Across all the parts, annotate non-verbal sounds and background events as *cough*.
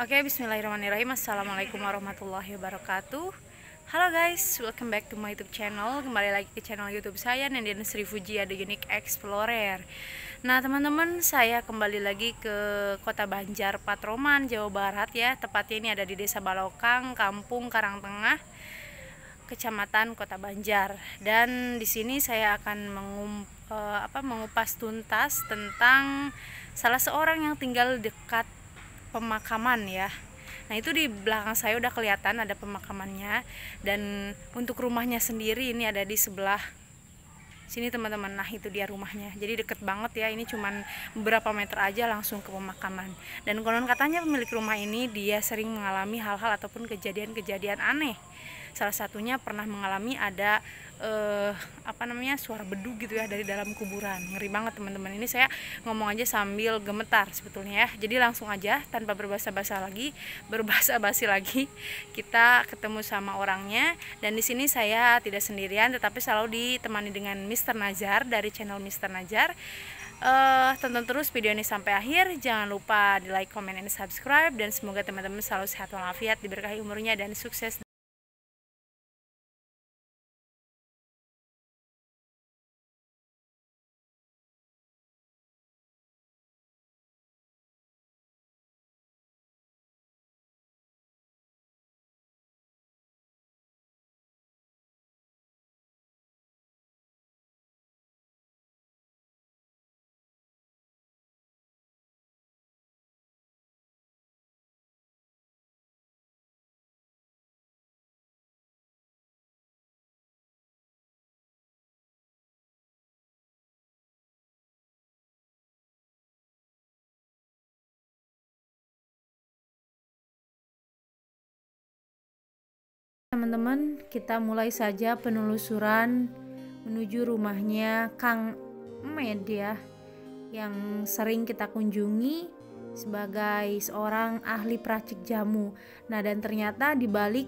Oke, okay, bismillahirrahmanirrahim. Assalamualaikum warahmatullahi wabarakatuh. Halo guys, welcome back to my YouTube channel. Kembali lagi ke channel YouTube saya Nendian Sri Fuji ada Unique Explorer. Nah, teman-teman, saya kembali lagi ke Kota Banjar Patroman, Jawa Barat ya. Tepatnya ini ada di Desa Balokang, Kampung Karangtengah, Kecamatan Kota Banjar. Dan di sini saya akan mengup eh, apa, mengupas tuntas tentang salah seorang yang tinggal dekat pemakaman ya Nah itu di belakang saya udah kelihatan ada pemakamannya dan untuk rumahnya sendiri ini ada di sebelah sini teman-teman nah itu dia rumahnya jadi deket banget ya ini cuman beberapa meter aja langsung ke pemakaman dan konon katanya pemilik rumah ini dia sering mengalami hal-hal ataupun kejadian-kejadian aneh salah satunya pernah mengalami ada eh, apa namanya suara bedu gitu ya dari dalam kuburan ngeri banget teman-teman ini saya ngomong aja sambil gemetar sebetulnya ya jadi langsung aja tanpa berbahasa-basa lagi berbahasa-basi lagi kita ketemu sama orangnya dan di sini saya tidak sendirian tetapi selalu ditemani dengan Mr. Najar dari channel Mr. Najar uh, eh, tonton terus video ini sampai akhir jangan lupa di like, comment, dan subscribe dan semoga teman-teman selalu sehat walafiat diberkahi umurnya dan sukses Teman-teman, kita mulai saja penelusuran menuju rumahnya Kang Med ya, yang sering kita kunjungi sebagai seorang ahli peracik jamu. Nah, dan ternyata di balik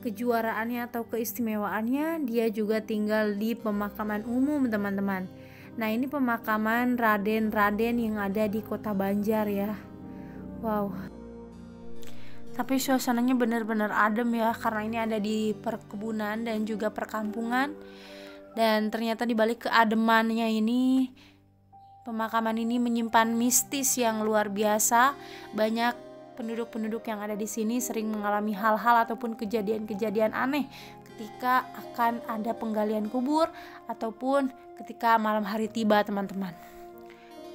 kejuaraannya atau keistimewaannya, dia juga tinggal di pemakaman umum, teman-teman. Nah, ini pemakaman Raden-raden yang ada di Kota Banjar ya. Wow, tapi suasananya benar-benar adem ya karena ini ada di perkebunan dan juga perkampungan dan ternyata di balik keademannya ini pemakaman ini menyimpan mistis yang luar biasa banyak penduduk-penduduk yang ada di sini sering mengalami hal-hal ataupun kejadian-kejadian aneh ketika akan ada penggalian kubur ataupun ketika malam hari tiba teman-teman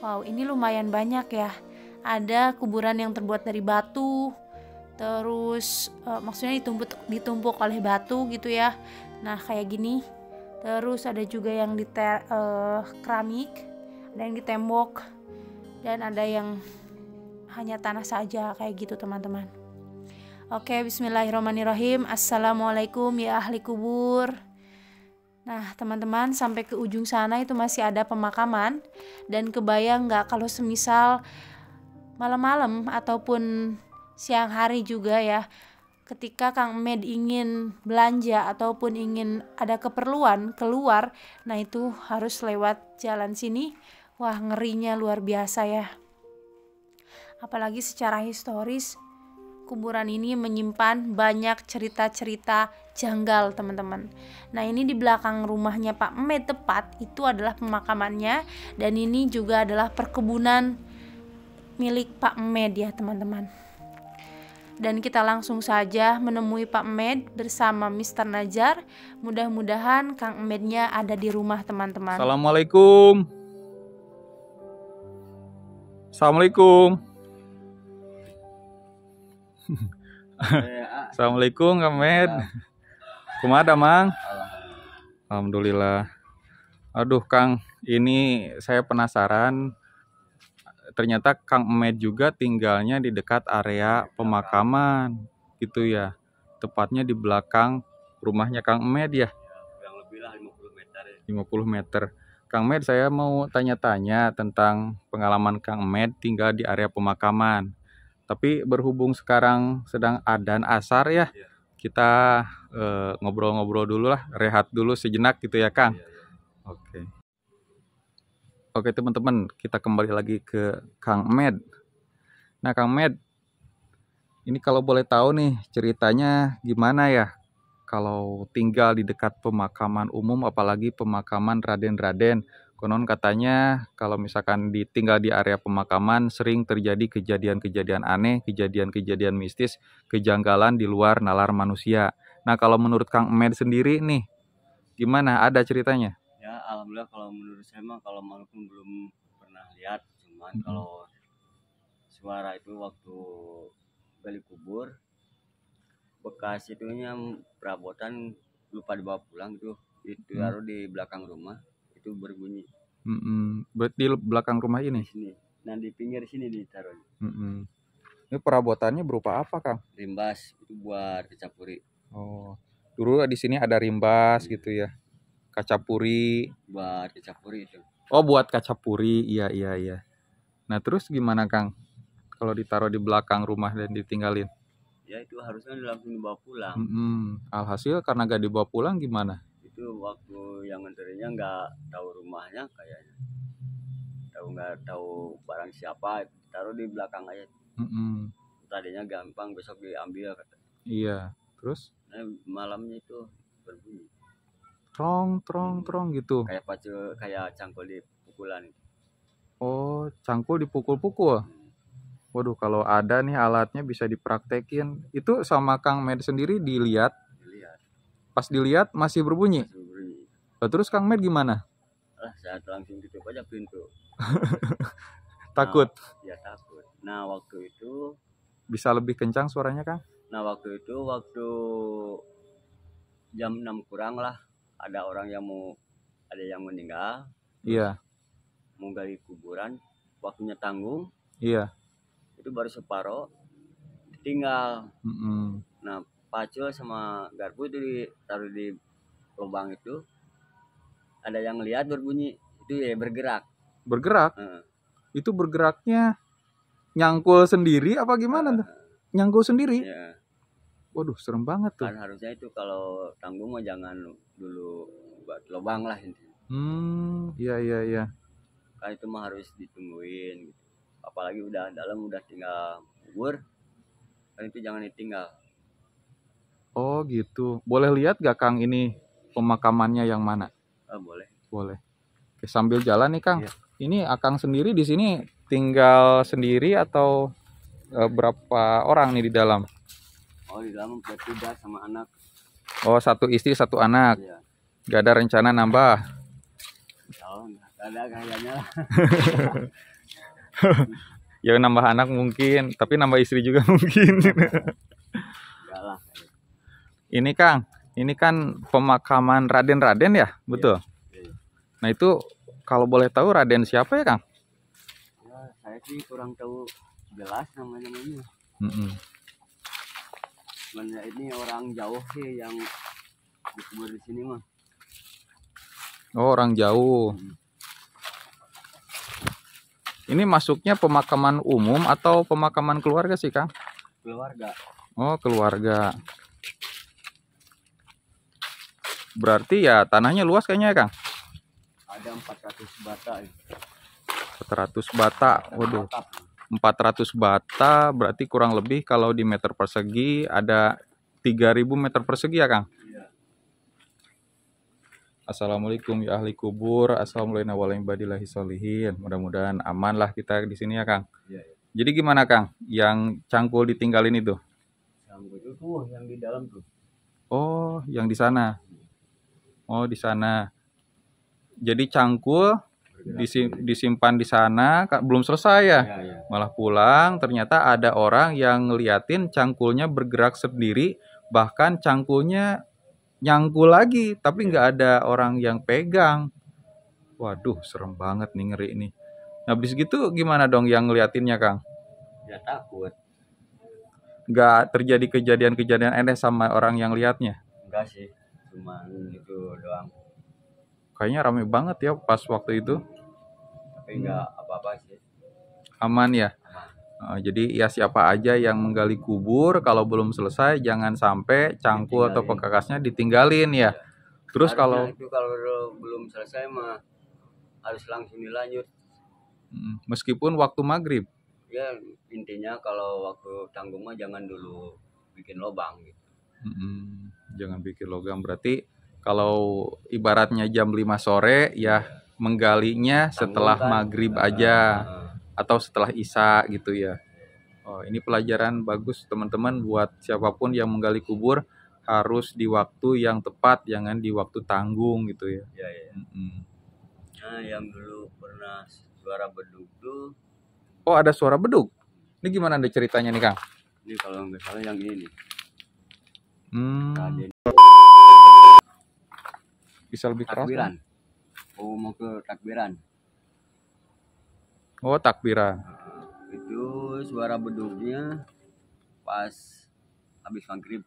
wow ini lumayan banyak ya ada kuburan yang terbuat dari batu terus uh, maksudnya ditumpuk ditumpuk oleh batu gitu ya nah kayak gini terus ada juga yang di ter, uh, eh, keramik ada yang di tembok dan ada yang hanya tanah saja kayak gitu teman-teman oke Bismillahirrahmanirrahim Assalamualaikum ya ahli kubur Nah, teman-teman, sampai ke ujung sana itu masih ada pemakaman, dan kebayang nggak kalau semisal malam-malam ataupun siang hari juga ya ketika Kang Med ingin belanja ataupun ingin ada keperluan keluar, nah itu harus lewat jalan sini. Wah, ngerinya luar biasa ya. Apalagi secara historis, kuburan ini menyimpan banyak cerita-cerita janggal, teman-teman. Nah, ini di belakang rumahnya Pak Med tepat itu adalah pemakamannya dan ini juga adalah perkebunan milik Pak Med ya, teman-teman dan kita langsung saja menemui Pak Med bersama Mr. Najar. Mudah-mudahan Kang Mednya ada di rumah teman-teman. Assalamualaikum. Assalamualaikum. *laughs* Assalamualaikum Kang Med. Kumada Mang. Alhamdulillah. Aduh Kang, ini saya penasaran ternyata Kang Emed juga tinggalnya di dekat area pemakaman gitu ya. Tepatnya di belakang rumahnya Kang Emed ya. Yang lebih lah 50 meter. Ya. 50 meter. Kang Med saya mau tanya-tanya tentang pengalaman Kang Med tinggal di area pemakaman. Tapi berhubung sekarang sedang adan asar ya, iya. kita eh, ngobrol-ngobrol eh, dulu lah, rehat dulu sejenak gitu ya Kang. Iya, iya. Oke. Okay. Oke teman-teman, kita kembali lagi ke Kang Med. Nah Kang Med, ini kalau boleh tahu nih ceritanya gimana ya kalau tinggal di dekat pemakaman umum apalagi pemakaman Raden-Raden. Konon katanya kalau misalkan ditinggal di area pemakaman sering terjadi kejadian-kejadian aneh, kejadian-kejadian mistis, kejanggalan di luar nalar manusia. Nah kalau menurut Kang Med sendiri nih, gimana ada ceritanya? alhamdulillah kalau menurut saya mah kalau maupun belum pernah lihat cuman hmm. kalau suara itu waktu gali kubur bekas itunya perabotan lupa dibawa pulang gitu, itu itu hmm. taruh di belakang rumah itu berbunyi mm -mm. berarti belakang rumah ini sini nah di pinggir sini ditaruh mm -mm. ini perabotannya berupa apa kang rimbas itu buat kecapuri oh dulu di sini ada rimbas hmm. gitu ya kacapuri buat kacapuri itu oh buat kacapuri iya iya iya nah terus gimana kang kalau ditaruh di belakang rumah dan ditinggalin ya itu harusnya langsung dibawa pulang mm -hmm. alhasil karena gak dibawa pulang gimana itu waktu yang menterinya nggak tahu rumahnya kayaknya tahu nggak tahu barang siapa taruh di belakang aja mm -hmm. tadinya gampang besok diambil kata. iya terus nah, malamnya itu berbunyi trong hmm. trong trong gitu kayak pacu kayak cangkul di pukulan oh cangkul dipukul-pukul hmm. waduh kalau ada nih alatnya bisa dipraktekin itu sama Kang Med sendiri dilihat dilihat pas dilihat masih berbunyi, masih berbunyi. terus Kang Med gimana ah saya langsung tutup aja pintu *laughs* takut nah, ya takut nah waktu itu bisa lebih kencang suaranya Kang nah waktu itu waktu jam 6 kurang lah ada orang yang mau ada yang meninggal iya mau gali kuburan waktunya tanggung iya itu baru separoh, tinggal mm -hmm. nah pacul sama garpu itu ditaruh di lubang itu ada yang lihat berbunyi itu ya bergerak bergerak hmm. itu bergeraknya nyangkul sendiri apa gimana tuh nyangkul sendiri yeah. Waduh, serem banget tuh. Kan harusnya itu kalau tanggung mah jangan dulu buat lubang lah ini. Hmm, iya iya iya. Kan itu mah harus ditungguin gitu. Apalagi udah dalam udah tinggal kubur, kan itu jangan ditinggal. Oh gitu. Boleh lihat gak Kang ini pemakamannya yang mana? Oh, boleh. Boleh. Oke, sambil jalan nih Kang. Ya. Ini Akang sendiri di sini tinggal sendiri atau eh, berapa orang nih di dalam? oh di dalam bertiga sama anak oh satu istri satu anak iya. gak ada rencana nambah oh, gak ada kayaknya *laughs* ya nambah anak mungkin tapi nambah istri juga *laughs* mungkin ini Kang ini kan pemakaman Raden Raden ya iya. betul iya, iya. nah itu kalau boleh tahu Raden siapa ya Kang ya, saya sih kurang tahu jelas namanya namanya mm -mm sebenarnya ini orang jauh sih yang dikubur di sini mah oh orang jauh hmm. ini masuknya pemakaman umum atau pemakaman keluarga sih kang keluarga oh keluarga berarti ya tanahnya luas kayaknya ya kang ada 400 bata ya. 400 bata waduh 400 bata berarti kurang lebih kalau di meter persegi ada 3000 meter persegi ya Kang? Iya. Assalamualaikum ya ahli kubur, assalamualaikum warahmatullahi wabarakatuh. Mudah-mudahan aman lah kita di sini ya Kang. Iya, iya. Jadi gimana Kang? Yang cangkul ditinggalin itu? Cangkul itu yang di dalam tuh. Oh, yang di sana. Oh, di sana. Jadi cangkul disim, iya, iya. disimpan di sana belum selesai ya. Ya, ya malah pulang ternyata ada orang yang ngeliatin cangkulnya bergerak sendiri bahkan cangkulnya nyangkul lagi tapi iya. nggak ada orang yang pegang waduh serem banget nih ngeri nih nah habis gitu gimana dong yang ngeliatinnya kang nggak takut nggak terjadi kejadian-kejadian aneh sama orang yang liatnya enggak sih cuma itu doang kayaknya rame banget ya pas waktu itu tapi nggak hmm. apa-apa sih aman ya aman. Uh, jadi ya siapa aja yang menggali kubur kalau belum selesai jangan sampai cangkul atau pekakasnya ditinggalin ya. ya. Terus kalau kalau belum selesai mah harus langsung dilanjut. Hmm, meskipun waktu maghrib. Ya intinya kalau waktu tanggung mah jangan dulu bikin lobang gitu. hmm Jangan bikin logam berarti kalau ibaratnya jam 5 sore ya menggalinya setelah maghrib ah, aja ah, ah. atau setelah isya gitu ya. Oh, ini pelajaran bagus teman-teman buat siapapun yang menggali kubur harus di waktu yang tepat, jangan di waktu tanggung gitu ya. ya, ya. Mm -hmm. Nah, yang dulu pernah suara beduk tuh. Oh, ada suara beduk. Ini gimana ada ceritanya nih, Kang? Ini kalau misalnya yang ini Hmm. Nah, jadi... Bisa lebih keras. Kan? oh mau ke takbiran oh takbiran nah, itu suara bedugnya pas habis maghrib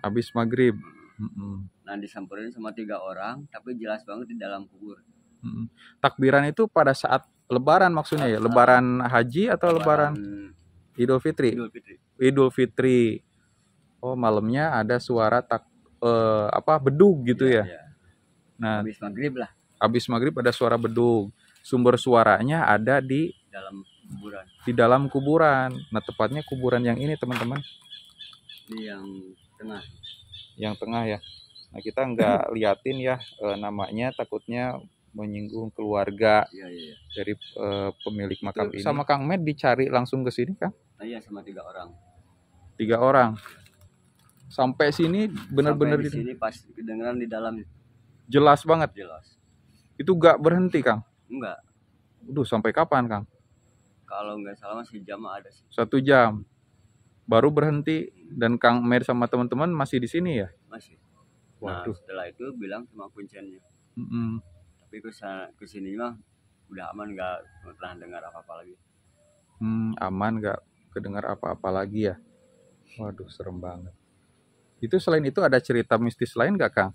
habis maghrib hmm. nah disamperin sama tiga orang tapi jelas banget di dalam kubur takbiran itu pada saat lebaran maksudnya ya lebaran haji atau lebaran, lebaran idul fitri idul fitri idul fitri oh malamnya ada suara tak eh, apa bedug gitu iya, ya, ya. ya. Nah, habis maghrib lah abis maghrib ada suara bedug. Sumber suaranya ada di dalam kuburan. Di dalam kuburan. Nah, tepatnya kuburan yang ini, teman-teman. Ini yang tengah. Yang tengah ya. Nah, kita nggak *laughs* liatin ya e, namanya takutnya menyinggung keluarga ya, ya, ya. dari e, pemilik makam ini. Sama Kang Med dicari langsung ke sini, Kang? Nah, ah, iya, sama tiga orang. Tiga orang. Sampai sini benar-benar di gitu? sini pas kedengaran di dalam. Jelas banget. Jelas. Itu gak berhenti, Kang? Enggak. Udah sampai kapan, Kang? Kalau nggak salah masih jam ada sih. Satu jam. Baru berhenti dan Kang Mer sama teman-teman masih di sini ya? Masih. Nah, Waduh. Nah, setelah itu bilang sama kuncinya, Mm -hmm. Tapi ke sini mah udah aman nggak pernah dengar apa-apa lagi. Hmm, aman nggak kedengar apa-apa lagi ya? Waduh, serem banget. Itu selain itu ada cerita mistis lain nggak, Kang?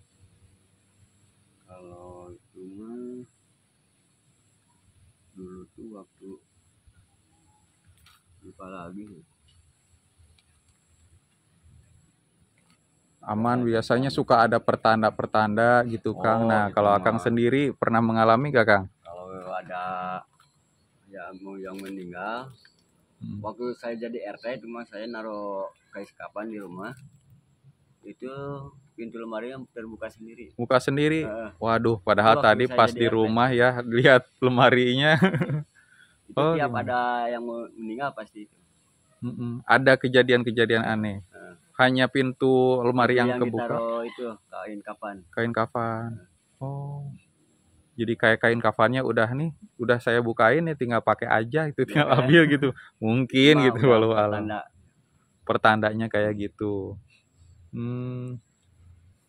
waktu lupa lagi aman biasanya suka ada pertanda-pertanda gitu oh, Kang. Nah, gitu kalau mah. Akang sendiri pernah mengalami gak Kang? Kalau ada yang yang meninggal hmm. waktu saya jadi RT cuma saya naruh kais kapan di rumah itu pintu lemari yang terbuka sendiri. Buka sendiri. Uh, Waduh, padahal tadi pas di rumah ya *laughs* lihat lemarinya. *laughs* itu oh, tiap gimana? ada yang meninggal pasti itu. Mm-mm. Ada kejadian-kejadian aneh. Nah. Hanya pintu lemari yang, yang kebuka. itu kain kafan. Kain kafan. Nah. Oh. Jadi kayak kain kafannya udah nih, udah saya bukain ya tinggal pakai aja itu tinggal iya. ambil gitu. Mungkin gitu walau alam. Pertanda. Pertandanya kayak gitu. Hmm.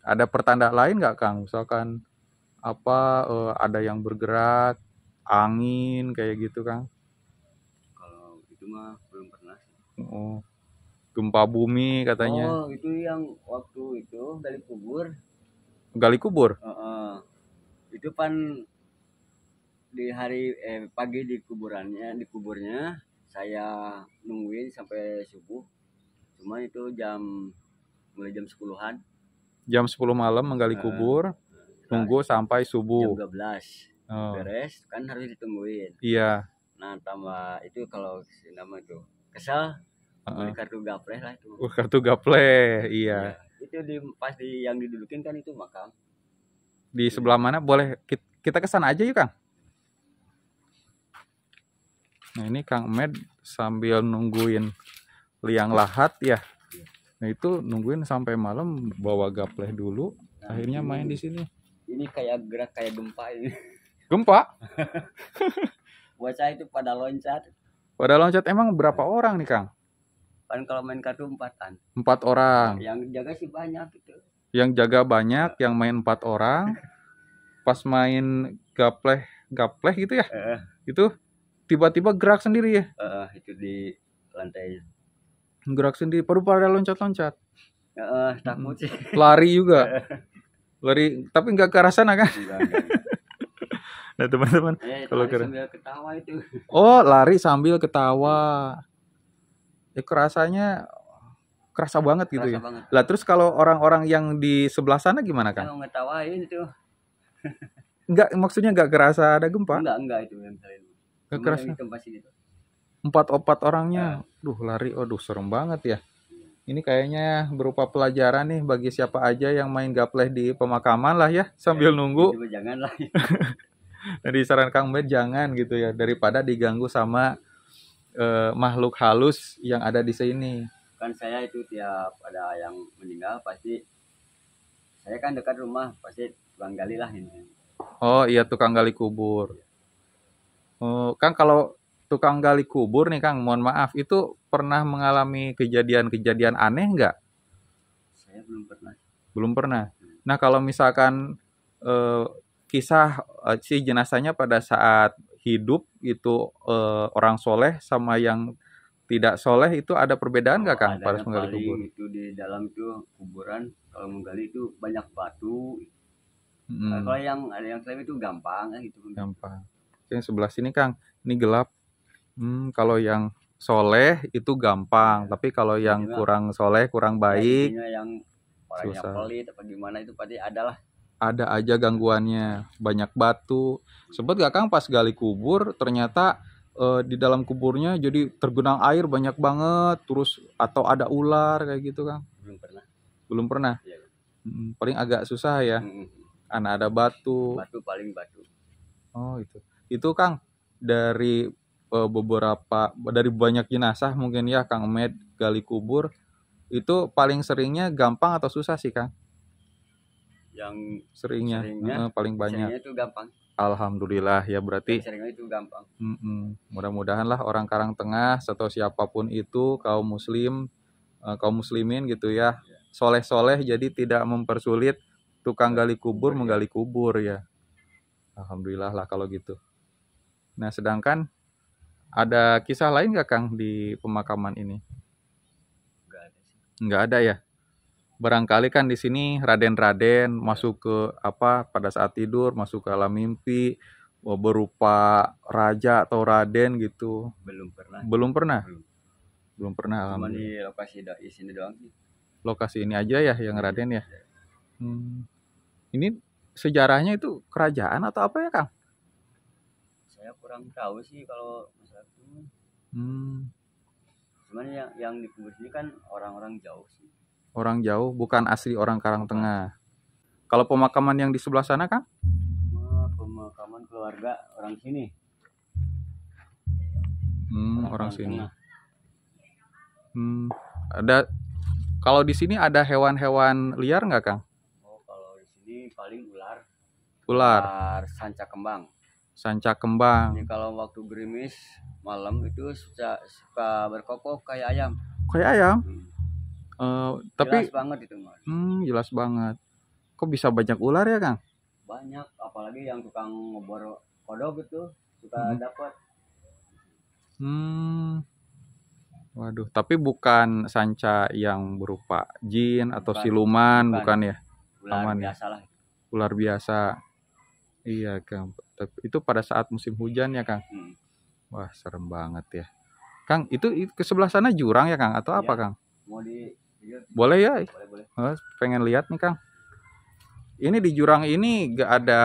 Ada pertanda lain nggak Kang? Misalkan apa uh, ada yang bergerak, angin kayak gitu Kang? cuma belum pernah sih. Oh. Gempa bumi katanya. Oh, itu yang waktu itu dari kubur. Gali kubur? Uh -uh. Itu pan di hari eh pagi di kuburannya, di kuburnya saya nungguin sampai subuh. Cuma itu jam mulai jam 10-an. Jam 10 malam menggali kubur, uh, tunggu sampai subuh. Jam 12. Oh. Beres, kan harus ditungguin. Iya nah tambah itu kalau nama itu kesel uh-uh. kartu gaple lah itu uh, kartu gaple iya ya, itu di pas di yang didudukin kan itu makam di sebelah mana boleh kita kesan aja yuk kang nah ini kang med sambil nungguin liang lahat ya nah itu nungguin sampai malam bawa gapleh dulu nah, akhirnya main di sini ini kayak gerak kayak gempa ini gempa *laughs* bocah itu pada loncat. Pada loncat emang berapa orang nih Kang? Kan kalau main kartu empatan. Empat orang. Yang jaga sih banyak gitu. Yang jaga banyak, yang main empat orang. Pas main gapleh, gapleh gitu ya? Uh, itu tiba-tiba gerak sendiri ya? Uh, itu di lantai. Gerak sendiri, baru pada loncat-loncat. Uh, takut sih. Hmm, lari juga. Lari, tapi nggak ke arah sana kan? Enggak, enggak. Nah teman-teman, eh, kalau keren. ketawa itu. Oh lari sambil ketawa. Ya kerasanya kerasa banget gitu ya. Banget. Lah terus kalau orang-orang yang di sebelah sana gimana kan? Kalau ngetawain itu. enggak *laughs* maksudnya enggak kerasa ada gempa? Enggak enggak itu yang Enggak kerasa. Tempat sini tuh. Gitu. Empat opat orangnya, ya. duh lari, aduh serem banget ya. Ini kayaknya berupa pelajaran nih bagi siapa aja yang main gapleh di pemakaman lah ya sambil ya, nunggu. Jangan Ya. *laughs* *laughs* nah kang Ben jangan gitu ya daripada diganggu sama uh, makhluk halus yang ada di sini kan saya itu tiap ada yang meninggal pasti saya kan dekat rumah pasti tukang gali lah ini oh iya tukang gali kubur oh kang kalau tukang gali kubur nih kang mohon maaf itu pernah mengalami kejadian-kejadian aneh nggak saya belum pernah belum pernah nah kalau misalkan uh, kisah uh, si jenazahnya pada saat hidup itu uh, orang soleh sama yang tidak soleh itu ada perbedaan nggak gak kang pada menggali kubur? Itu di dalam itu kuburan kalau menggali itu banyak batu. Hmm. Nah, kalau yang ada yang klaim itu gampang kan gitu. Gampang. Yang sebelah sini kang, ini gelap. Hmm, kalau yang soleh itu gampang, ya. tapi kalau yang ya, kurang soleh kurang baik. Yang orang susah. pelit apa gimana itu pasti adalah ada aja gangguannya banyak batu sempet gak kang pas gali kubur ternyata uh, di dalam kuburnya jadi tergenang air banyak banget terus atau ada ular kayak gitu kang belum pernah belum pernah ya. hmm, paling agak susah ya hmm. anak ada batu batu paling batu oh itu itu kang dari uh, beberapa dari banyak jenazah mungkin ya kang med gali kubur itu paling seringnya gampang atau susah sih kang yang seringnya, seringnya uh, paling banyak. itu gampang. Alhamdulillah ya berarti. itu gampang. Mm -mm. Mudah-mudahan lah orang Karang Tengah atau siapapun itu kaum muslim, uh, kaum muslimin gitu ya, iya. soleh-soleh jadi tidak mempersulit tukang iya. gali kubur iya. menggali kubur ya. Alhamdulillah lah kalau gitu. Nah sedangkan ada kisah lain gak Kang di pemakaman ini? Enggak ada Nggak ada ya? barangkali kan di sini raden-raden masuk ke apa pada saat tidur masuk ke alam mimpi e, berupa raja atau raden gitu belum pernah belum pernah belum, belum pernah cuma di lokasi di sini doang lokasi ini aja ya yang iya. raden ya hmm. ini sejarahnya itu kerajaan atau apa ya kang saya kurang tahu sih kalau masalah itu hmm. cuman yang yang sini kan orang-orang jauh sih Orang jauh bukan asli orang Karang Tengah. Kalau pemakaman yang di sebelah sana, Kang? Pemakaman keluarga orang sini. Hmm, orang, orang sini. Hmm, ada kalau di sini ada hewan-hewan liar nggak, Kang? Oh, kalau di sini paling ular. Ular. Ular sanca kembang. Sanca kembang. Ini kalau waktu gerimis malam itu suka, suka berkokok kayak ayam. Kayak ayam? Hmm Uh, tapi jelas banget itu mas. Hmm, jelas banget. Kok bisa banyak ular ya kang? Banyak, apalagi yang tukang ngobor kodok gitu kita hmm. dapat. Hmm. Waduh, tapi bukan sanca yang berupa jin atau bukan, siluman, bukan, bukan ya? Ular Aman ya? biasa lah. Ular biasa. Iya, Kang. Itu pada saat musim hujan ya, Kang? Hmm. Wah, serem banget ya. Kang, itu, ke sebelah sana jurang ya, Kang? Atau ya, apa, Kang? Mau di boleh ya? Boleh, boleh. Pengen lihat nih Kang. Ini di jurang ini gak ada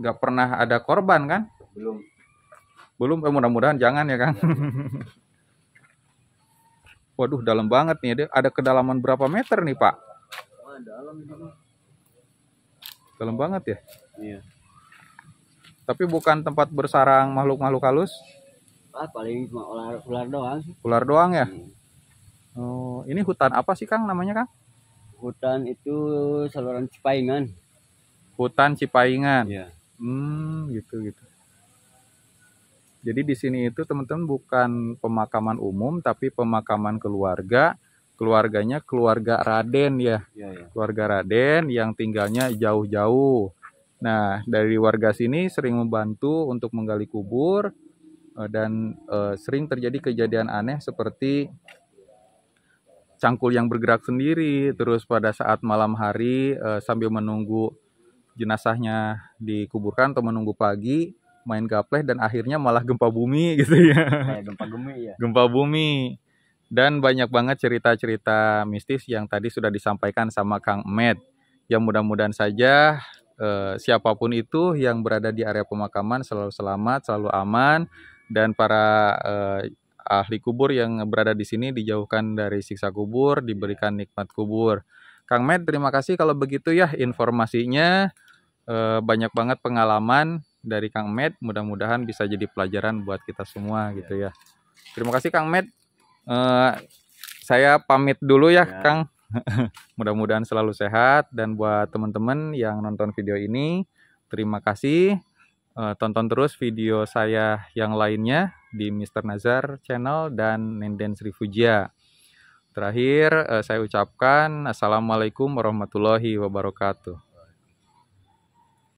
gak pernah ada korban kan? Belum. Belum, eh, mudah-mudahan jangan ya Kang. Ya, *laughs* Waduh, dalam banget nih. Ada, kedalaman berapa meter nih Pak? Oh, dalam Dalam banget ya? Iya. Tapi bukan tempat bersarang makhluk-makhluk halus? Ah, paling cuma ular, ular doang Ular doang ya? Hmm. Oh, ini hutan apa sih Kang namanya Kang? Hutan itu saluran Cipaingan. Hutan Cipaingan. Iya. Hmm, gitu gitu. Jadi di sini itu teman-teman bukan pemakaman umum tapi pemakaman keluarga. Keluarganya keluarga Raden ya. ya, ya. Keluarga Raden yang tinggalnya jauh-jauh. Nah, dari warga sini sering membantu untuk menggali kubur eh, dan eh, sering terjadi kejadian aneh seperti cangkul yang bergerak sendiri terus pada saat malam hari uh, sambil menunggu jenazahnya dikuburkan atau menunggu pagi main gapleh dan akhirnya malah gempa bumi *laughs* gitu ya. Eh, gempa bumi ya. Gempa bumi. Dan banyak banget cerita-cerita mistis yang tadi sudah disampaikan sama Kang Med. Yang mudah-mudahan saja eh, siapapun itu yang berada di area pemakaman selalu selamat, selalu aman dan para eh, ahli kubur yang berada di sini dijauhkan dari siksa kubur, iya. diberikan nikmat kubur. Kang Med, terima kasih kalau begitu ya informasinya. Eh, banyak banget pengalaman dari Kang Med, mudah-mudahan bisa jadi pelajaran buat kita semua iya. gitu ya. Terima kasih Kang Med. Eh, saya pamit dulu ya, ya. Kang. *laughs* mudah-mudahan selalu sehat dan buat teman-teman yang nonton video ini, terima kasih uh, tonton terus video saya yang lainnya di Mr. Nazar channel dan Nendens Rifugia. Terakhir, eh, saya ucapkan Assalamualaikum warahmatullahi wabarakatuh.